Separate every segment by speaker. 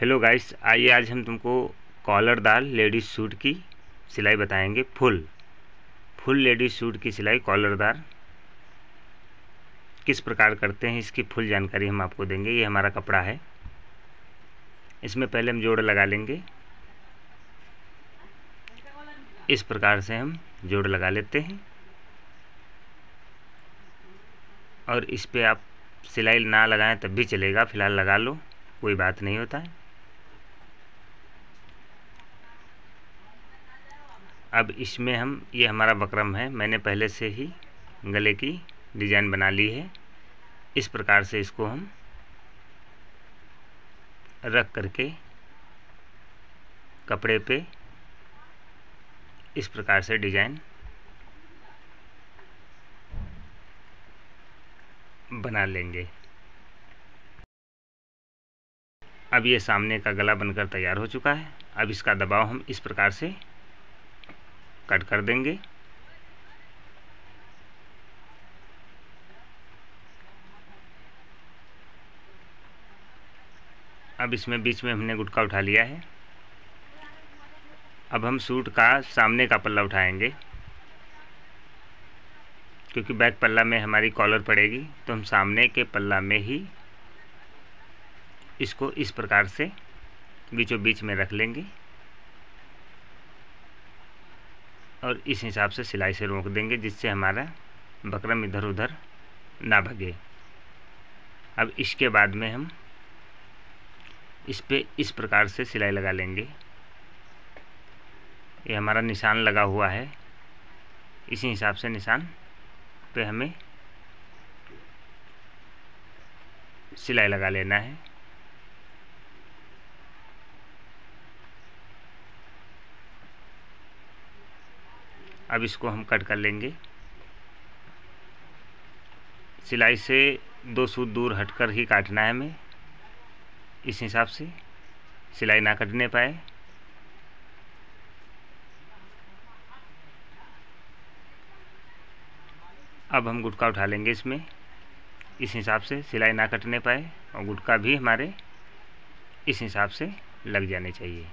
Speaker 1: hello guys आइए आज हम तुमको कॉलर दार लेडीज सूट की सिलाई बताएंगे फुल फुल लेडीज सूट की सिलाई कॉलर दार किस प्रकार करते हैं इसकी फुल जानकारी हम आपको देंगे ये हमारा कपड़ा है इसमें पहले हम जोड़ लगा लेंगे इस प्रकार से हम जोड़ लगा लेते हैं और इस पर आप सिलाई ना लगाएं तब भी चलेगा फ़िलहाल लगा लो कोई बात नहीं होता है अब इसमें हम ये हमारा बकरम है मैंने पहले से ही गले की डिज़ाइन बना ली है इस प्रकार से इसको हम रख करके कपड़े पे इस प्रकार से डिज़ाइन बना लेंगे अब ये सामने का गला बनकर तैयार हो चुका है अब इसका दबाव हम इस प्रकार से कट कर देंगे अब इसमें बीच में हमने गुटका उठा लिया है अब हम सूट का सामने का पल्ला उठाएंगे क्योंकि बैक पल्ला में हमारी कॉलर पड़ेगी तो हम सामने के पल्ला में ही इसको इस प्रकार से बीचों बीच में रख लेंगे और इस हिसाब से सिलाई से रोक देंगे जिससे हमारा बकरम इधर उधर ना भगे अब इसके बाद में हम इस पर इस प्रकार से सिलाई लगा लेंगे ये हमारा निशान लगा हुआ है इसी हिसाब से निशान पे हमें सिलाई लगा लेना है अब इसको हम कट कर लेंगे सिलाई से दो सूत दूर हटकर ही काटना है हमें इस हिसाब से सिलाई ना कटने पाए अब हम गुटका उठा लेंगे इसमें इस हिसाब से सिलाई ना कटने पाए और गुटका भी हमारे इस हिसाब से लग जाने चाहिए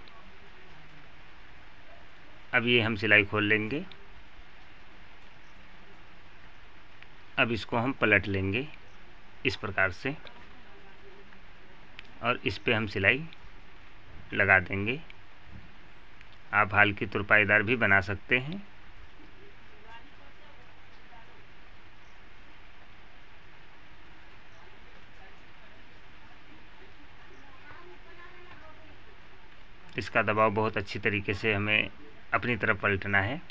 Speaker 1: अब ये हम सिलाई खोल लेंगे अब इसको हम पलट लेंगे इस प्रकार से और इस पे हम सिलाई लगा देंगे आप हाल की तुरपाईदार भी बना सकते हैं इसका दबाव बहुत अच्छी तरीके से हमें अपनी तरफ पलटना है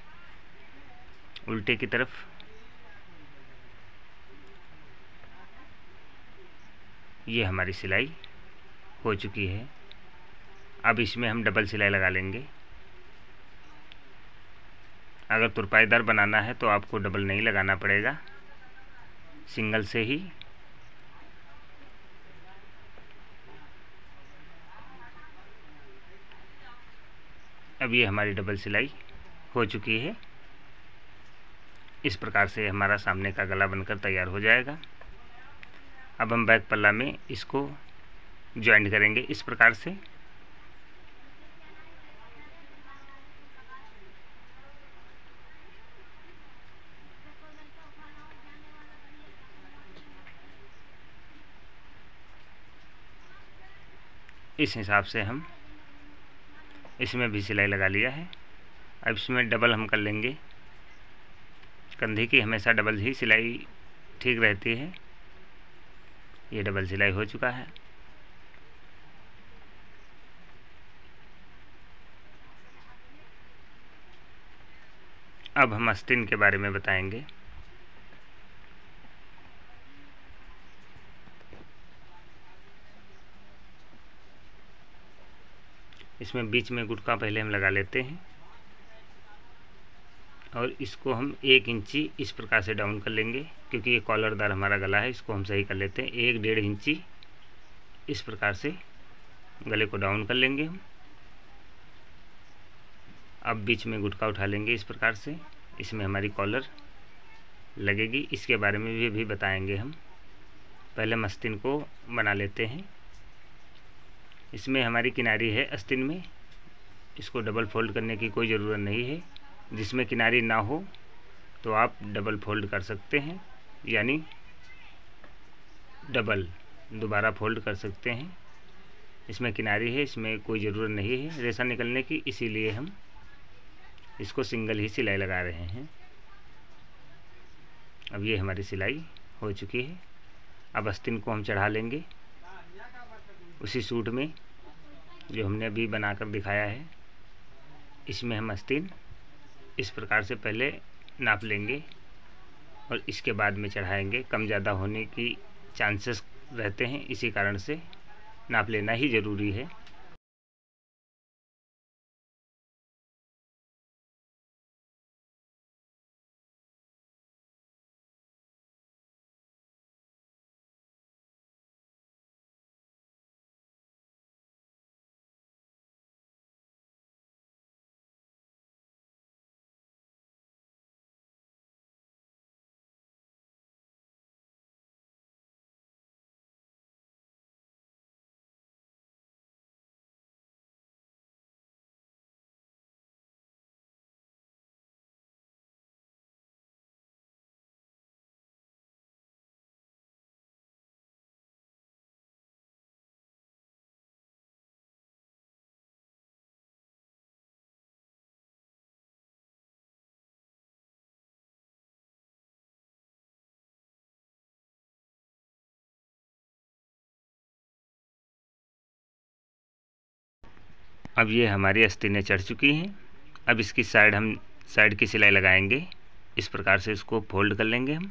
Speaker 1: उल्टे की तरफ ये हमारी सिलाई हो चुकी है अब इसमें हम डबल सिलाई लगा लेंगे अगर तुरपाईदार बनाना है तो आपको डबल नहीं लगाना पड़ेगा सिंगल से ही अब ये हमारी डबल सिलाई हो चुकी है इस प्रकार से हमारा सामने का गला बनकर तैयार हो जाएगा अब हम बैक पल्ला में इसको ज्वाइंट करेंगे इस प्रकार से इस हिसाब से हम इसमें भी सिलाई लगा लिया है अब इसमें डबल हम कर लेंगे कंधे की हमेशा डबल ही सिलाई ठीक रहती है ये डबल सिलाई हो चुका है अब हम अस्टिन के बारे में बताएंगे इसमें बीच में गुटका पहले हम लगा लेते हैं और इसको हम एक इंची इस प्रकार से डाउन कर लेंगे क्योंकि ये कॉलरदार हमारा गला है इसको हम सही कर लेते हैं एक डेढ़ इंची इस प्रकार से गले को डाउन कर लेंगे हम अब बीच में गुटका उठा लेंगे इस प्रकार से इसमें हमारी कॉलर लगेगी इसके बारे में भी अभी बताएंगे हम पहले मस्तिन को बना लेते हैं इसमें हमारी किनारी है अस्तिन में इसको डबल फोल्ड करने की कोई ज़रूरत नहीं है जिसमें किनारे ना हो तो आप डबल फोल्ड कर सकते हैं यानी डबल दोबारा फोल्ड कर सकते हैं इसमें किनारी है इसमें कोई ज़रूरत नहीं है रेशा निकलने की इसीलिए हम इसको सिंगल ही सिलाई लगा रहे हैं अब ये हमारी सिलाई हो चुकी है अब अस्तिन को हम चढ़ा लेंगे उसी सूट में जो हमने अभी बनाकर दिखाया है इसमें हम अस्तिन इस प्रकार से पहले नाप लेंगे और इसके बाद में चढ़ाएंगे कम ज़्यादा होने की चांसेस रहते हैं इसी कारण से नाप लेना ही ज़रूरी है अब ये हमारी अस्तीनें चढ़ चुकी हैं अब इसकी साइड हम साइड की सिलाई लगाएंगे इस प्रकार से इसको फोल्ड कर लेंगे हम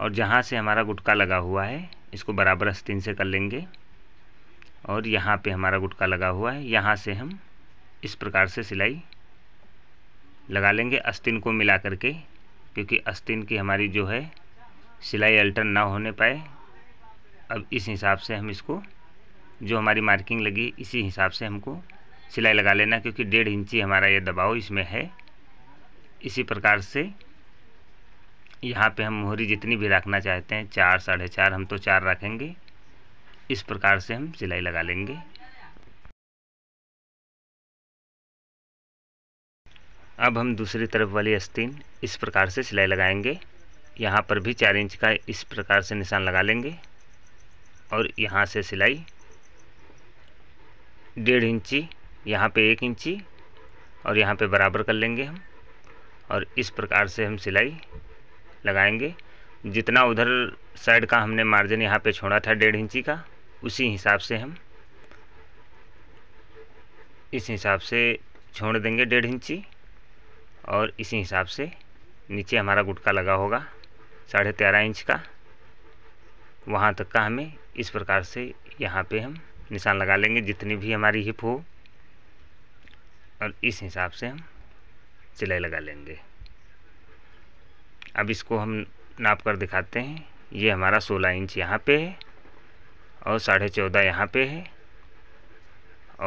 Speaker 1: और जहाँ से हमारा गुटका लगा हुआ है इसको बराबर अस्तीन से कर लेंगे और यहाँ पे हमारा गुटका लगा हुआ है यहाँ से हम इस प्रकार से सिलाई लगा लेंगे अस्तीन को मिला करके क्योंकि अस्तीन की हमारी जो है सिलाई अल्टर ना होने पाए अब इस हिसाब से हम इसको जो हमारी मार्किंग लगी इसी हिसाब से हमको सिलाई लगा लेना क्योंकि डेढ़ इंची हमारा ये दबाव इसमें है इसी प्रकार से यहाँ पे हम मोहरी जितनी भी रखना चाहते हैं चार साढ़े चार हम तो चार रखेंगे इस प्रकार से हम सिलाई लगा लेंगे अब हम दूसरी तरफ वाली अस्तीन इस प्रकार से सिलाई लगाएंगे यहाँ पर भी चार इंच का इस प्रकार से निशान लगा लेंगे और यहाँ से सिलाई डेढ़ इंची यहाँ पे एक इंची और यहाँ पे बराबर कर लेंगे हम और इस प्रकार से हम सिलाई लगाएंगे जितना उधर साइड का हमने मार्जिन यहाँ पे छोड़ा था डेढ़ इंची का उसी हिसाब से हम इस हिसाब से छोड़ देंगे डेढ़ इंची और इसी हिसाब से नीचे हमारा गुटका लगा होगा साढ़े तेरह इंच का वहाँ तक का हमें इस प्रकार से यहाँ पे हम निशान लगा लेंगे जितनी भी हमारी हिप हो और इस हिसाब से हम सिलाई लगा लेंगे अब इसको हम नाप कर दिखाते हैं ये हमारा सोलह इंच यहाँ पे है और साढ़े चौदह यहाँ पे है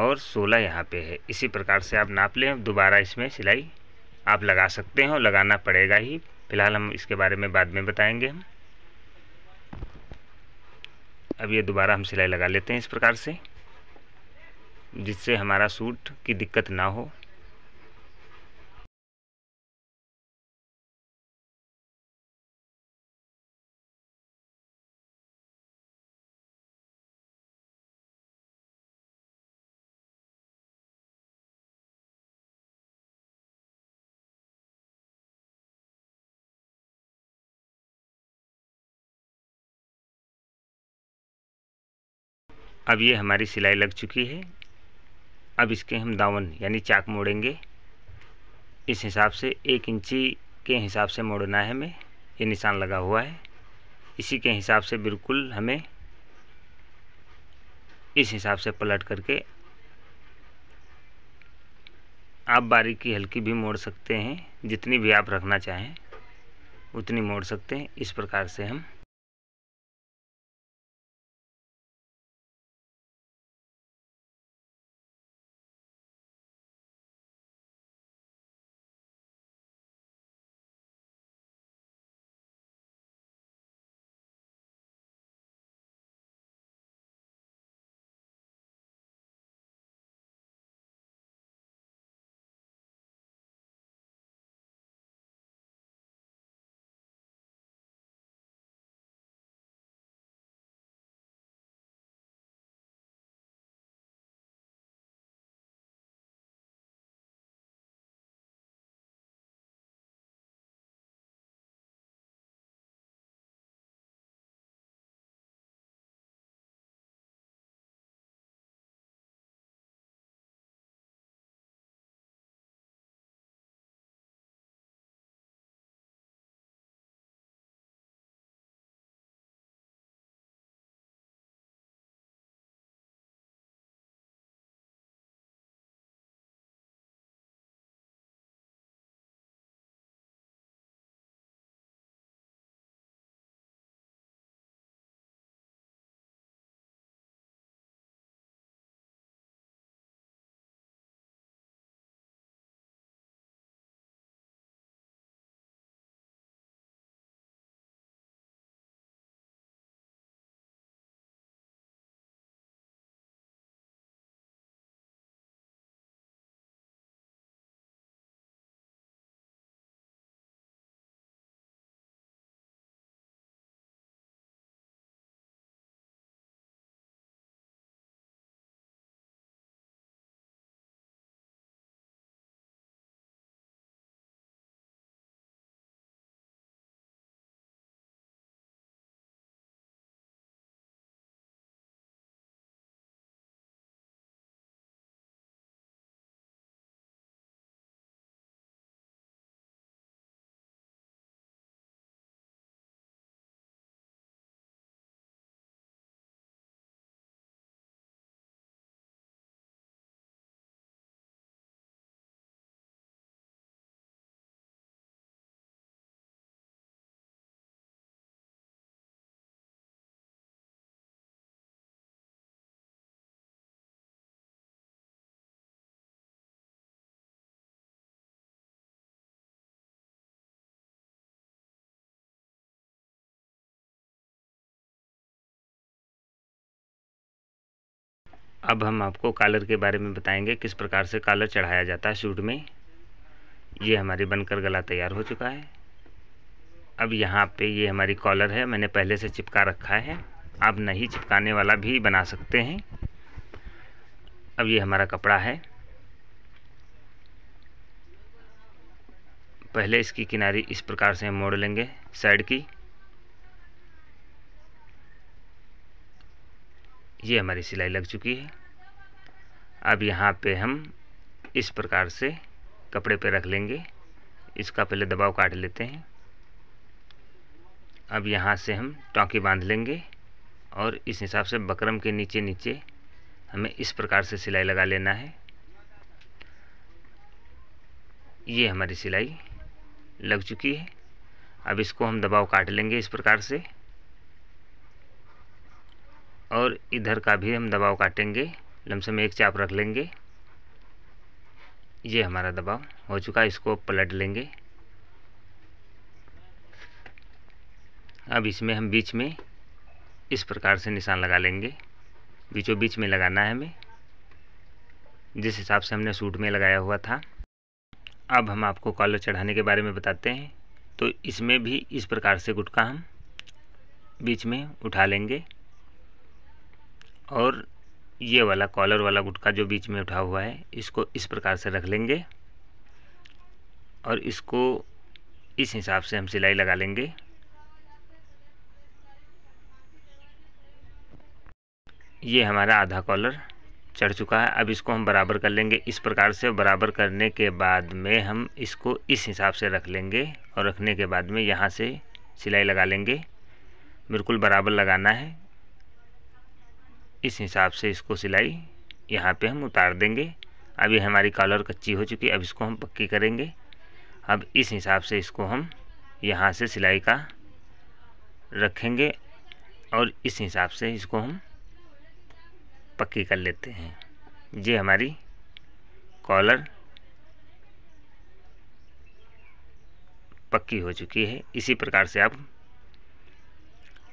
Speaker 1: और सोलह यहाँ पे है इसी प्रकार से आप नाप लें दोबारा इसमें सिलाई आप लगा सकते हैं और लगाना पड़ेगा ही फ़िलहाल हम इसके बारे में बाद में बताएंगे हम अब ये दोबारा हम सिलाई लगा लेते हैं इस प्रकार से जिससे हमारा सूट की दिक्कत ना हो अब ये हमारी सिलाई लग चुकी है अब इसके हम दावन यानी चाक मोड़ेंगे इस हिसाब से एक इंची के हिसाब से मोड़ना है हमें ये निशान लगा हुआ है इसी के हिसाब से बिल्कुल हमें इस हिसाब से पलट करके आप बारीकी हल्की भी मोड़ सकते हैं जितनी भी आप रखना चाहें उतनी मोड़ सकते हैं इस प्रकार से हम अब हम आपको कालर के बारे में बताएंगे किस प्रकार से कालर चढ़ाया जाता है सूट में ये हमारी बनकर गला तैयार हो चुका है अब यहाँ पे ये हमारी कॉलर है मैंने पहले से चिपका रखा है आप नहीं चिपकाने वाला भी बना सकते हैं अब ये हमारा कपड़ा है पहले इसकी किनारी इस प्रकार से हम मोड़ लेंगे साइड की ये हमारी सिलाई लग चुकी है अब यहाँ पे हम इस प्रकार से कपड़े पे रख लेंगे इसका पहले दबाव काट लेते हैं अब यहाँ से हम टोंकी बांध लेंगे और इस हिसाब से बकरम के नीचे नीचे हमें इस प्रकार से सिलाई लगा लेना है ये हमारी सिलाई लग चुकी है अब इसको हम दबाव काट लेंगे इस प्रकार से और इधर का भी हम दबाव काटेंगे लमसम एक चाप रख लेंगे ये हमारा दबाव हो चुका है इसको पलट लेंगे अब इसमें हम बीच में इस प्रकार से निशान लगा लेंगे बीचों बीच में लगाना है हमें जिस हिसाब से हमने सूट में लगाया हुआ था अब हम आपको कॉलर चढ़ाने के बारे में बताते हैं तो इसमें भी इस प्रकार से गुटका हम बीच में उठा लेंगे और ये वाला कॉलर वाला गुटका जो बीच में उठा हुआ है इसको इस प्रकार से रख लेंगे और इसको इस हिसाब से हम सिलाई लगा लेंगे ये हमारा आधा कॉलर चढ़ चुका है अब इसको हम बराबर कर लेंगे इस प्रकार से बराबर करने के बाद में हम इसको इस हिसाब से रख लेंगे और रखने के बाद में यहाँ से सिलाई लगा लेंगे बिल्कुल बराबर लगाना है इस हिसाब से इसको सिलाई यहाँ पे हम उतार देंगे अभी हमारी कॉलर कच्ची हो चुकी है अब इसको हम पक्की करेंगे अब इस हिसाब से इसको हम यहाँ से सिलाई का रखेंगे और इस हिसाब से इसको हम पक्की कर लेते हैं ये हमारी कॉलर पक्की हो चुकी है इसी प्रकार से आप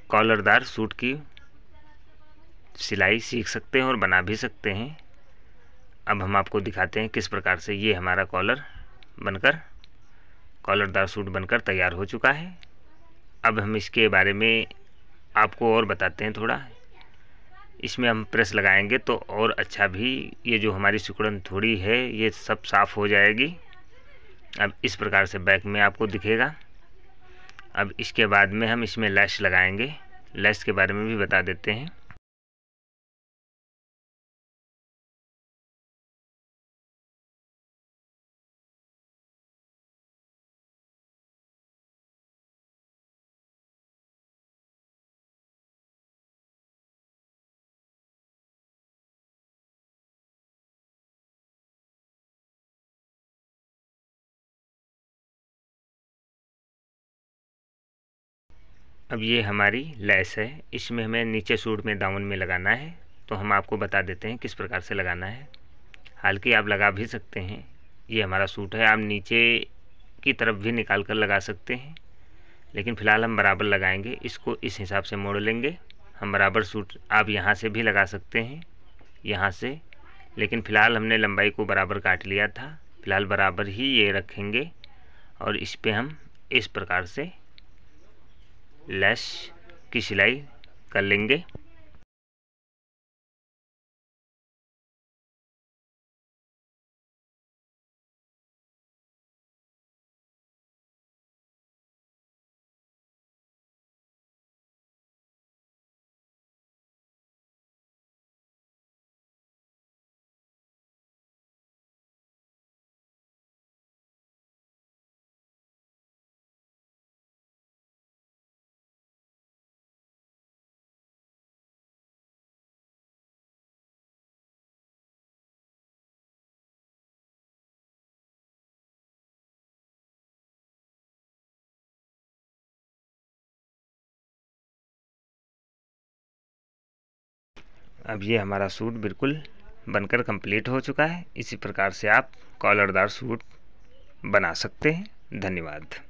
Speaker 1: कॉलरदार सूट की सिलाई सीख सकते हैं और बना भी सकते हैं अब हम आपको दिखाते हैं किस प्रकार से ये हमारा कॉलर बनकर कॉलरदार सूट बनकर तैयार हो चुका है अब हम इसके बारे में आपको और बताते हैं थोड़ा इसमें हम प्रेस लगाएंगे तो और अच्छा भी ये जो हमारी सिकुड़न थोड़ी है ये सब साफ़ हो जाएगी अब इस प्रकार से बैक में आपको दिखेगा अब इसके बाद में हम इसमें लैस लगाएंगे लैस के बारे में भी बता देते हैं अब ये हमारी लैस है इसमें हमें नीचे सूट में दामन में लगाना है तो हम आपको बता देते हैं किस प्रकार से लगाना है हालांकि आप लगा भी सकते हैं ये हमारा सूट है आप नीचे की तरफ भी निकाल कर लगा सकते हैं लेकिन फ़िलहाल हम बराबर लगाएंगे इसको इस हिसाब से मोड़ लेंगे हम बराबर सूट आप यहाँ से भी लगा सकते हैं यहाँ से लेकिन फ़िलहाल हमने लंबाई को बराबर काट लिया था फ़िलहाल बराबर ही ये रखेंगे और इस पर हम इस प्रकार से लेस की सिलाई कर लेंगे अब ये हमारा सूट बिल्कुल बनकर कंप्लीट हो चुका है इसी प्रकार से आप कॉलरदार सूट बना सकते हैं धन्यवाद